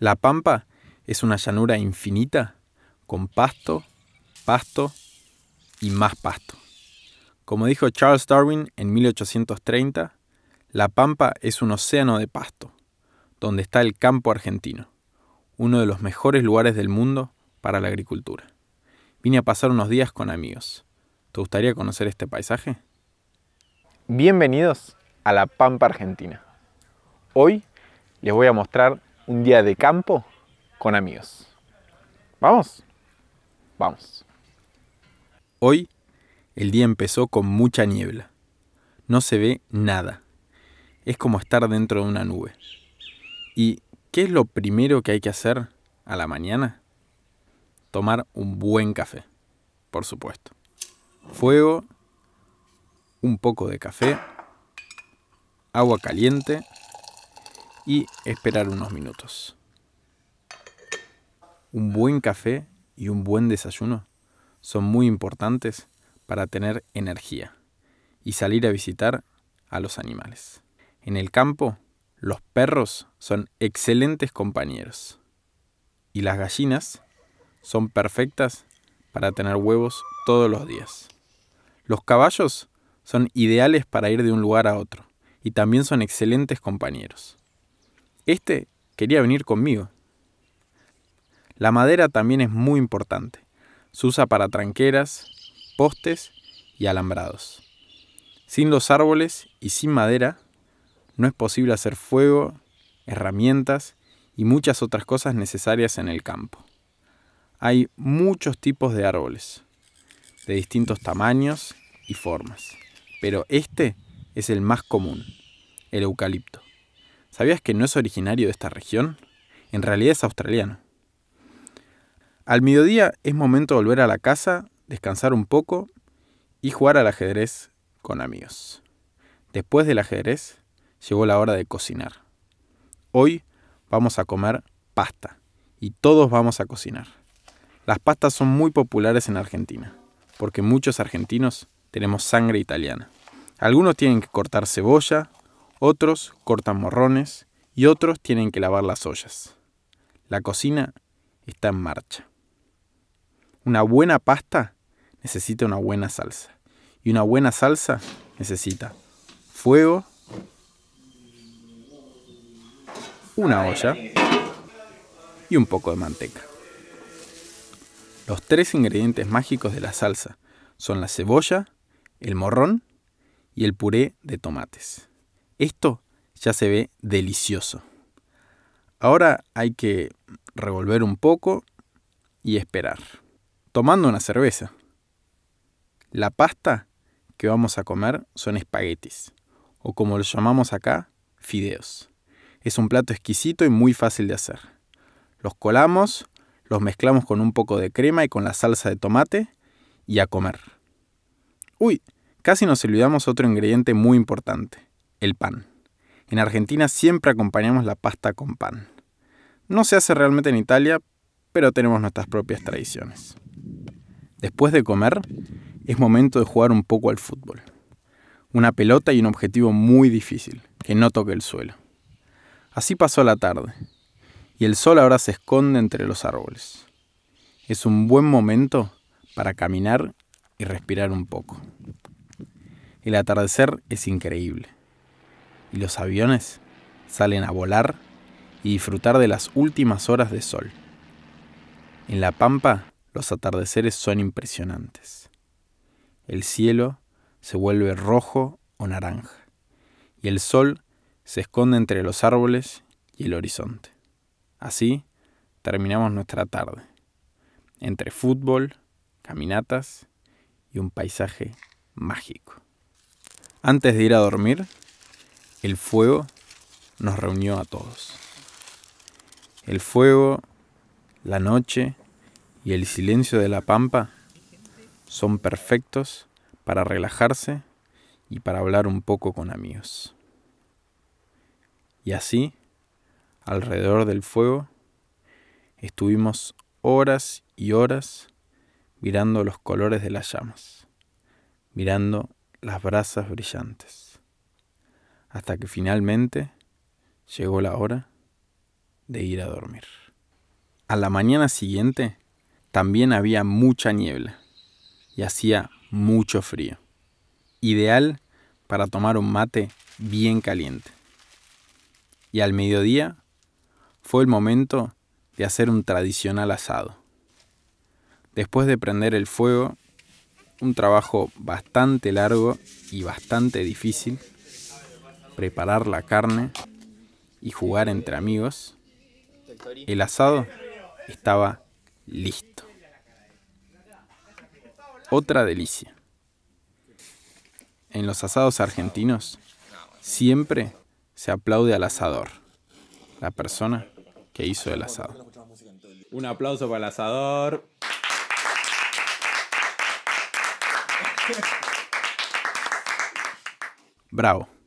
La pampa es una llanura infinita con pasto, pasto y más pasto. Como dijo Charles Darwin en 1830, la pampa es un océano de pasto, donde está el campo argentino, uno de los mejores lugares del mundo para la agricultura. Vine a pasar unos días con amigos. ¿Te gustaría conocer este paisaje? Bienvenidos a la Pampa Argentina. Hoy les voy a mostrar un día de campo con amigos. Vamos, vamos. Hoy el día empezó con mucha niebla. No se ve nada. Es como estar dentro de una nube. ¿Y qué es lo primero que hay que hacer a la mañana? Tomar un buen café, por supuesto. Fuego, un poco de café, agua caliente y esperar unos minutos. Un buen café y un buen desayuno son muy importantes para tener energía y salir a visitar a los animales. En el campo, los perros son excelentes compañeros y las gallinas son perfectas para tener huevos todos los días. Los caballos son ideales para ir de un lugar a otro y también son excelentes compañeros. Este quería venir conmigo. La madera también es muy importante. Se usa para tranqueras, postes y alambrados. Sin los árboles y sin madera, no es posible hacer fuego, herramientas y muchas otras cosas necesarias en el campo. Hay muchos tipos de árboles, de distintos tamaños y formas, pero este es el más común, el eucalipto. ¿Sabías que no es originario de esta región? En realidad es australiano. Al mediodía es momento de volver a la casa, descansar un poco y jugar al ajedrez con amigos. Después del ajedrez llegó la hora de cocinar. Hoy vamos a comer pasta y todos vamos a cocinar. Las pastas son muy populares en Argentina, porque muchos argentinos tenemos sangre italiana. Algunos tienen que cortar cebolla, otros cortan morrones y otros tienen que lavar las ollas. La cocina está en marcha. Una buena pasta necesita una buena salsa y una buena salsa necesita fuego, una olla y un poco de manteca. Los tres ingredientes mágicos de la salsa son la cebolla, el morrón y el puré de tomates. Esto ya se ve delicioso. Ahora hay que revolver un poco y esperar. Tomando una cerveza. La pasta que vamos a comer son espaguetis, o como los llamamos acá, fideos. Es un plato exquisito y muy fácil de hacer. Los colamos, los mezclamos con un poco de crema y con la salsa de tomate y a comer. Uy, casi nos olvidamos otro ingrediente muy importante, el pan. En Argentina siempre acompañamos la pasta con pan. No se hace realmente en Italia, pero tenemos nuestras propias tradiciones. Después de comer, es momento de jugar un poco al fútbol. Una pelota y un objetivo muy difícil, que no toque el suelo. Así pasó la tarde, y el sol ahora se esconde entre los árboles. Es un buen momento para caminar y respirar un poco. El atardecer es increíble y los aviones salen a volar y disfrutar de las últimas horas de sol. En la pampa los atardeceres son impresionantes. El cielo se vuelve rojo o naranja y el sol se esconde entre los árboles y el horizonte. Así terminamos nuestra tarde, entre fútbol, caminatas y un paisaje mágico. Antes de ir a dormir, el fuego nos reunió a todos. El fuego, la noche y el silencio de la pampa son perfectos para relajarse y para hablar un poco con amigos. Y así, alrededor del fuego, estuvimos horas y horas mirando los colores de las llamas, mirando las brasas brillantes hasta que finalmente llegó la hora de ir a dormir. A la mañana siguiente también había mucha niebla y hacía mucho frío. Ideal para tomar un mate bien caliente. Y al mediodía fue el momento de hacer un tradicional asado. Después de prender el fuego, un trabajo bastante largo y bastante difícil, preparar la carne y jugar entre amigos, el asado estaba listo. Otra delicia. En los asados argentinos siempre se aplaude al asador, la persona que hizo el asado. Un aplauso para el asador. Bravo.